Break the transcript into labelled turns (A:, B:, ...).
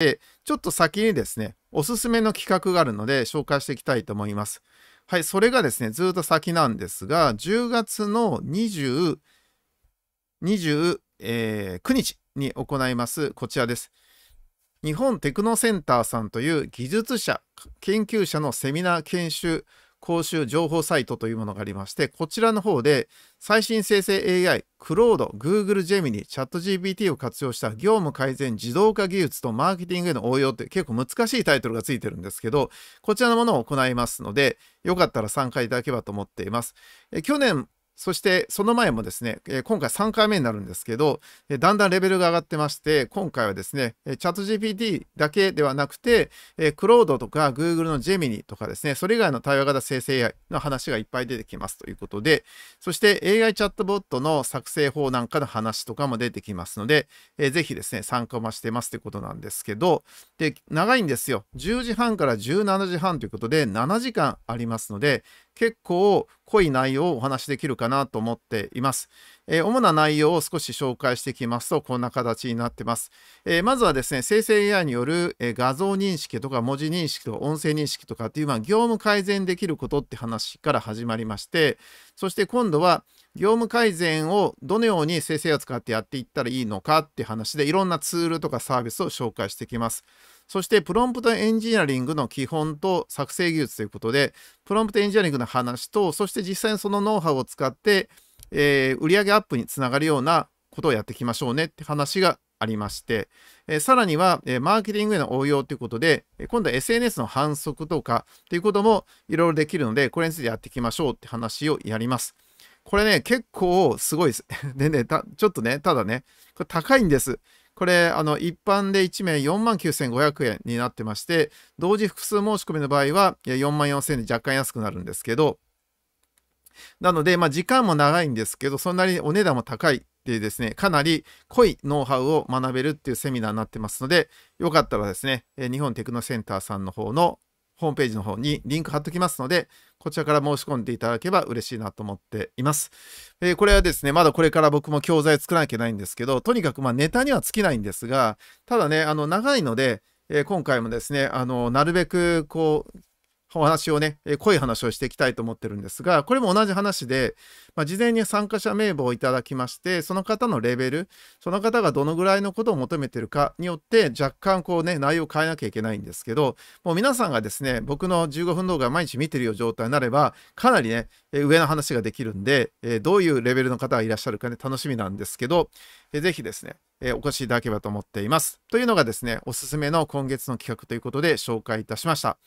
A: ちょっと先にですね、おすすめの企画があるので紹介していきたいと思います。はい、それがですね、ずっと先なんですが、10月の20、29、え日に行います、こちらです。日本テクノセンターさんという技術者、研究者のセミナー研修公衆情報サイトというものがありまして、こちらの方で最新生成 AI、クロード、Google ジェミニ、ChatGPT を活用した業務改善自動化技術とマーケティングへの応用って結構難しいタイトルがついてるんですけど、こちらのものを行いますので、よかったら参加いただければと思っています。え去年そしてその前もですね、今回3回目になるんですけど、だんだんレベルが上がってまして、今回はですね、チャット GPT だけではなくて、クロードとか Google の Gemini とかですね、それ以外の対話型生成 AI の話がいっぱい出てきますということで、そして AI チャットボットの作成法なんかの話とかも出てきますので、ぜひですね、参加もしてますということなんですけど、で、長いんですよ。10時半から17時半ということで、7時間ありますので、結構濃い内容をお話しできるかなと思っています。えー、主な内容を少し紹介していきますと、こんな形になってます。えー、まずはですね、生成 AI による、えー、画像認識とか文字認識とか音声認識とかっていう、まあ、業務改善できることって話から始まりまして、そして今度は業務改善をどのように生成を使ってやっていったらいいのかって話で、いろんなツールとかサービスを紹介していきます。そしてプロンプトエンジニアリングの基本と作成技術ということで、プロンプトエンジニアリングの話と、そして実際にそのノウハウを使って、えー、売上アップにつながるようなことをやっていきましょうねって話がありまして、えー、さらには、えー、マーケティングへの応用ということで、今度は SNS の反則とかっていうこともいろいろできるので、これについてやっていきましょうって話をやります。これね、結構すごいです。でね、ちょっとね、ただね、これ高いんです。これ、あの、一般で1名49,500円になってまして、同時複数申し込みの場合は44,000万円で若干安くなるんですけど、なので、まあ、時間も長いんですけど、そんなにお値段も高いでですね、かなり濃いノウハウを学べるっていうセミナーになってますので、よかったらですね、日本テクノセンターさんの方のホームページの方にリンク貼っておきますので、こちらから申し込んでいただけば嬉しいなと思っています。えー、これはですね、まだこれから僕も教材作らなきゃいけないんですけど、とにかくまネタには尽きないんですが、ただね、あの長いので、えー、今回もですね、あのなるべくこう、お話をね、濃い話をしていきたいと思ってるんですが、これも同じ話で、まあ、事前に参加者名簿をいただきまして、その方のレベル、その方がどのぐらいのことを求めてるかによって、若干こうね、内容を変えなきゃいけないんですけど、もう皆さんがですね、僕の15分動画毎日見てるよう状態になれば、かなりね、上の話ができるんで、どういうレベルの方がいらっしゃるかね、楽しみなんですけど、ぜひですね、えお越しいただければと思っています。というのがですね、おすすめの今月の企画ということで紹介いたしました。